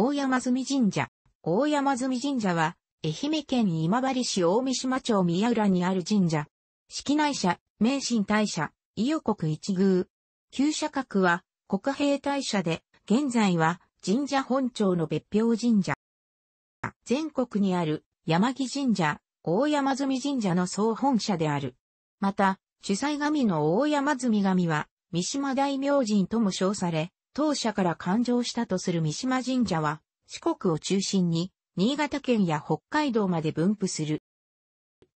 大山積神社。大山積神社は、愛媛県今治市大三島町宮浦にある神社。式内社、名神大社、伊予国一宮。旧社格は、国兵大社で、現在は、神社本庁の別表神社。全国にある、山木神社、大山積神社の総本社である。また、主催神の大山積神は、三島大明神とも称され、当社から誕生したとする三島神社は、四国を中心に、新潟県や北海道まで分布する。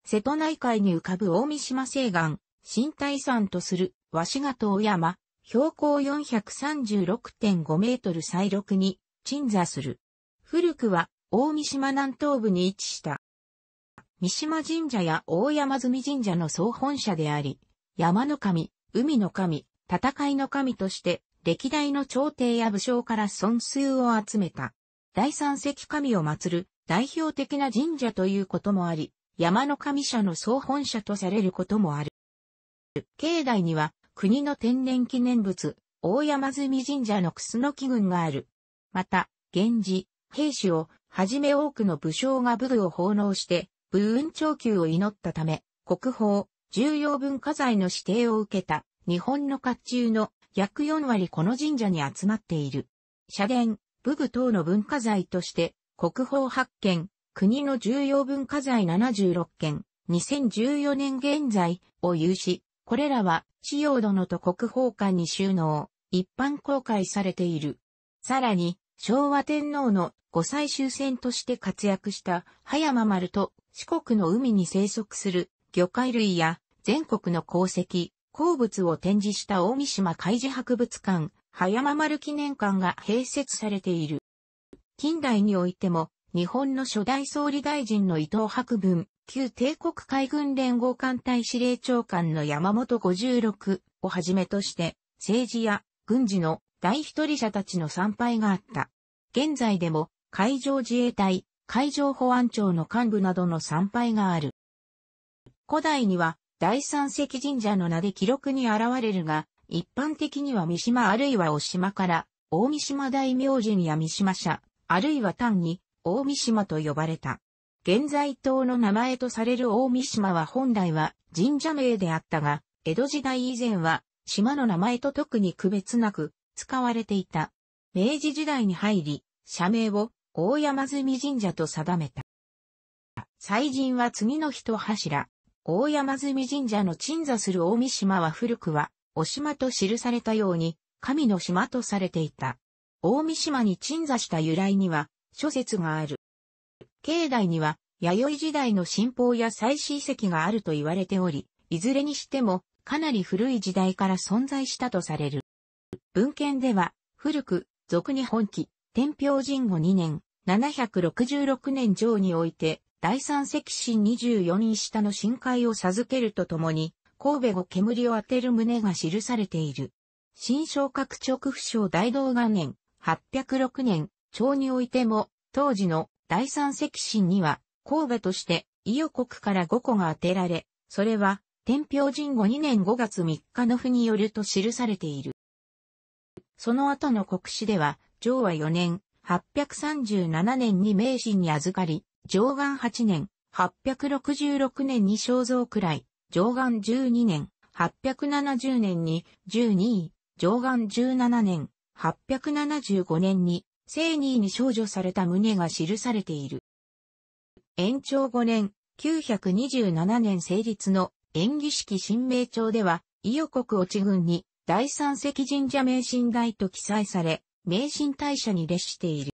瀬戸内海に浮かぶ大三島西岸、新大山とする、鷲が遠山、標高436.5メートル再録に、鎮座する。古くは、大三島南東部に位置した。三島神社や大山積神社の総本社であり、山の神、海の神、戦いの神として歴代の朝廷や武将から尊数を集めた。第三石神を祀る代表的な神社ということもあり、山の神社の総本社とされることもある。境内には国の天然記念物、大山積神社の楠木群がある。また、源氏、兵士をはじめ多くの武将が武具を奉納して、武運長久を祈ったため、国宝、重要文化財の指定を受けた日本の甲冑の約4割この神社に集まっている。社殿、武具等の文化財として、国宝発見、国の重要文化財76件、2014年現在を有し、これらは、使用殿と国宝館に収納、一般公開されている。さらに、昭和天皇の御祭終戦として活躍した葉山丸と四国の海に生息する魚介類や全国の鉱石、鉱物を展示した大三島海事博物館、葉山丸記念館が併設されている。近代においても、日本の初代総理大臣の伊藤博文、旧帝国海軍連合艦隊司令長官の山本56をはじめとして、政治や軍事の大一人者たちの参拝があった。現在でも、海上自衛隊、海上保安庁の幹部などの参拝がある。古代には、第三石神社の名で記録に現れるが、一般的には三島あるいは大島から、大三島大明神や三島社、あるいは単に、大三島と呼ばれた。現在島の名前とされる大三島は本来は神社名であったが、江戸時代以前は島の名前と特に区別なく使われていた。明治時代に入り、社名を大山積神社と定めた。祭神は次の一柱。大山積神社の鎮座する大三島は古くは、お島と記されたように、神の島とされていた。大三島に鎮座した由来には、諸説がある。境内には、弥生時代の神宝や祭祀遺跡があると言われており、いずれにしても、かなり古い時代から存在したとされる。文献では、古く、俗に本記、天平神後2年、766年上において、第三石心24位下の深海を授けるとともに、神戸後煙を当てる旨が記されている。新昇格直不詳大道元年、806年、朝においても、当時の第三石心には、神戸として、伊予国から5個が当てられ、それは、天平神後2年5月3日の府によると記されている。その後の国史では、昭和4年、837年に名神に預かり、上岸8年、866年に肖像くらい、上岸12年、870年に12位、上岸17年、875年に、正2位に少女された旨が記されている。延長5年、927年成立の演技式新名帳では、伊予国落軍に第三石神社名神大と記載され、名神大社に列している。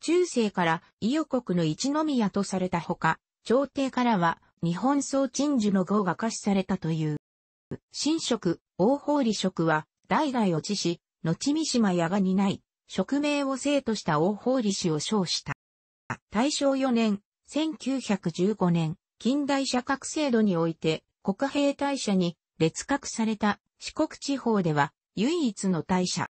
中世から伊予国の一宮とされたほか、朝廷からは日本総鎮守の号が課しされたという。神職、大法理職は、代々を知し、後三島屋が担い、職名を生とした大法理氏を称した。大正4年、1915年、近代社格制度において、国兵大社に列格された四国地方では、唯一の大社。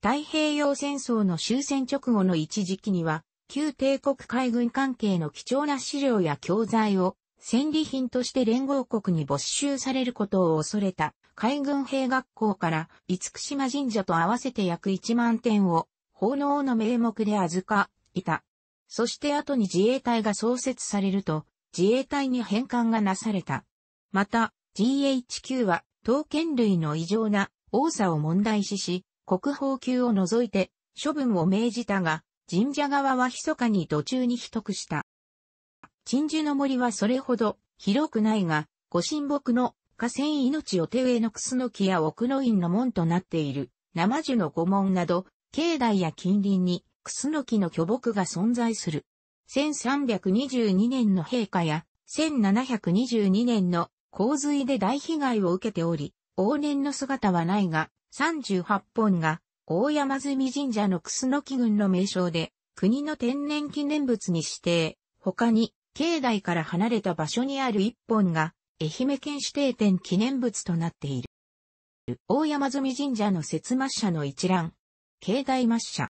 太平洋戦争の終戦直後の一時期には、旧帝国海軍関係の貴重な資料や教材を戦利品として連合国に没収されることを恐れた海軍兵学校から厳島神社と合わせて約1万点を奉納の名目で預かいた。そして後に自衛隊が創設されると自衛隊に返還がなされた。また GHQ は刀剣類の異常な多さを問題視し国宝級を除いて処分を命じたが、神社側は密かに途中に秘匿した。鎮守の森はそれほど広くないが、御神木の河川命を手植えのクスノキや奥の院の門となっている生樹の御門など、境内や近隣にクスノキの巨木が存在する。1322年の陛下や1722年の洪水で大被害を受けており、往年の姿はないが、38本が大山積神社の楠木群の名称で国の天然記念物に指定。他に境内から離れた場所にある1本が愛媛県指定店記念物となっている。大山積神社の節末社の一覧。境内末社。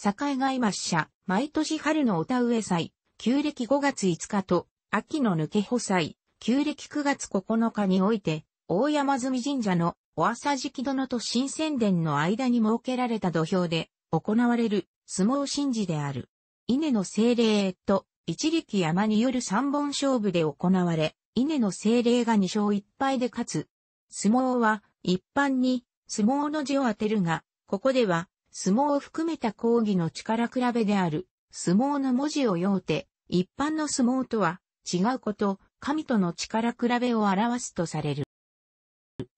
境外末社。毎年春のお田植え祭。旧暦5月5日と秋の抜け穂祭。旧暦9月9日において、大山積神社のお朝敷殿と新宣殿の間に設けられた土俵で行われる相撲神事である。稲の精霊と一力山による三本勝負で行われ、稲の精霊が2勝1敗で勝つ。相撲は一般に相撲の字を当てるが、ここでは相撲を含めた講義の力比べである相撲の文字を用て、一般の相撲とは違うこと、神との力比べを表すとされる。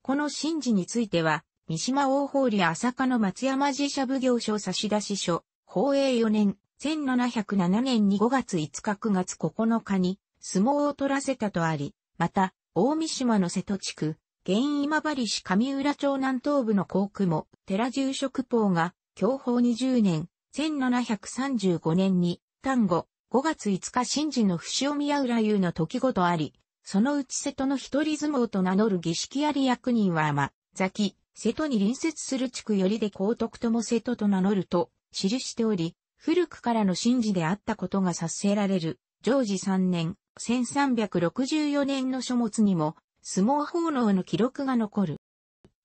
この神事については、三島大法理朝霞の松山寺社奉行所差出書、法営4年、1707年に5月5日9月9日に相撲を取らせたとあり、また、大三島の瀬戸地区、現今治市上浦町南東部の高区も、寺住職法が、教法20年、1735年に、単語、5月5日神事の伏尾宮浦湯の時ごとあり、そのうち瀬戸の一人相撲と名乗る儀式あり役人はま、崎、瀬戸に隣接する地区よりで高徳とも瀬戸と名乗ると、記しており、古くからの神事であったことが察せられる、常時3年、1364年の書物にも、相撲奉納の記録が残る。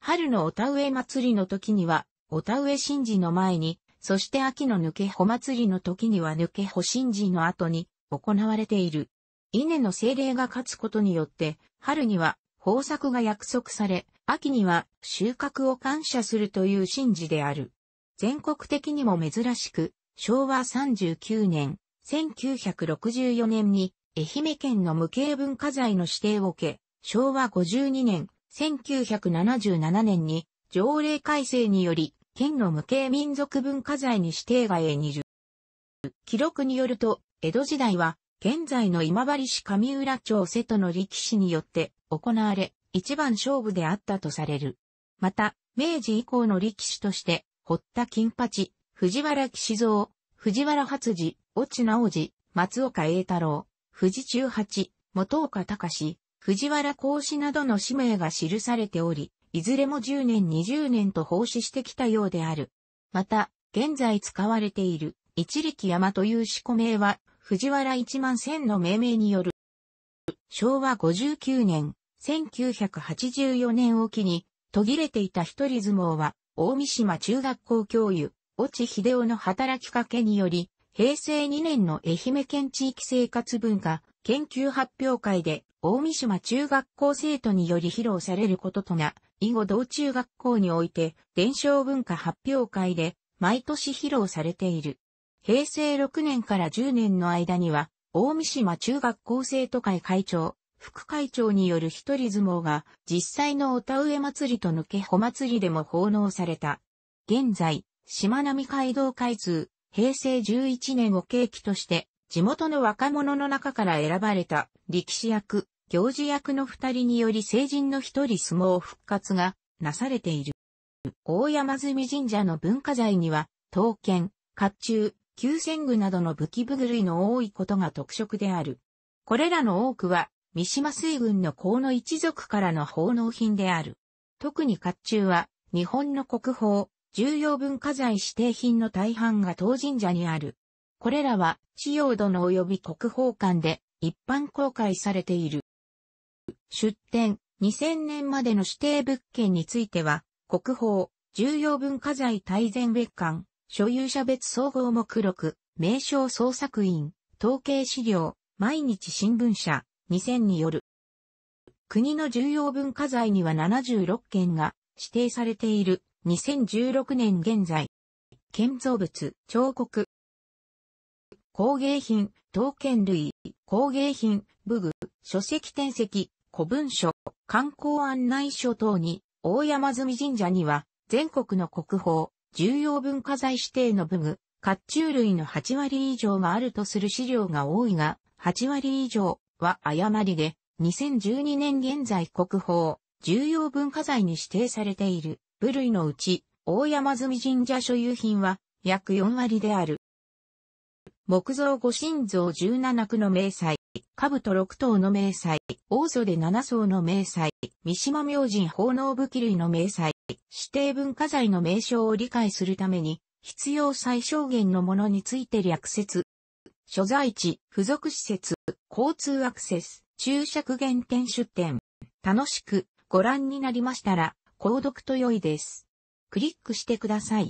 春のお田植え祭りの時には、お田植え神事の前に、そして秋の抜け穂祭りの時には抜け穂神事の後に、行われている。稲の精霊が勝つことによって、春には豊作が約束され、秋には収穫を感謝するという神事である。全国的にも珍しく、昭和39年、1964年に愛媛県の無形文化財の指定を受け、昭和52年、1977年に条例改正により、県の無形民族文化財に指定が A20。記録によると、江戸時代は現在の今治市上浦町瀬戸の力士によって行われ、一番勝負であったとされる。また、明治以降の力士として、堀田金八、藤原騎士蔵、藤原発次、落直寺、松岡栄太郎、藤中八、元岡隆、藤原孔子などの氏名が記されており、いずれも10年20年と奉仕してきたようである。また、現在使われている一力山という四名は、藤原一万千の命名による。昭和59年、1984年を機に、途切れていた一人相撲は、大三島中学校教諭、越智秀夫の働きかけにより、平成2年の愛媛県地域生活文化研究発表会で、大三島中学校生徒により披露されることとな、以後同中学校において、伝承文化発表会で、毎年披露されている。平成6年から10年の間には、大三島中学校生徒会会長、副会長による一人相撲が、実際のお田植え祭りと抜け穂祭りでも奉納された。現在、島並海街道開通、平成11年を契機として、地元の若者の中から選ばれた力士役、行事役の二人により成人の一人相撲復活がなされている。大山積神社の文化財には、刀剣、甲冑、急戦具などの武器部類の多いことが特色である。これらの多くは、三島水軍の河野一族からの奉納品である。特に甲冑は、日本の国宝、重要文化財指定品の大半が当神社にある。これらは、使用殿及び国宝館で一般公開されている。出展、2000年までの指定物件については、国宝、重要文化財大全別館、所有者別総合目録、名称創作員、統計資料、毎日新聞社、2000による。国の重要文化財には76件が指定されている2016年現在。建造物、彫刻、工芸品、刀剣類、工芸品、武具、書籍転籍、古文書、観光案内書等に、大山積神社には、全国の国宝、重要文化財指定の武具、甲冑類の8割以上があるとする資料が多いが、8割以上は誤りで、2012年現在国宝、重要文化財に指定されている部類のうち、大山積神社所有品は約4割である。木造五神像17区の明細、兜6頭の明細、大袖7層の明細、三島明神奉納武器類の明細、指定文化財の名称を理解するために、必要最小限のものについて略説。所在地、付属施設、交通アクセス、注釈限点出店。楽しくご覧になりましたら、購読と良いです。クリックしてください。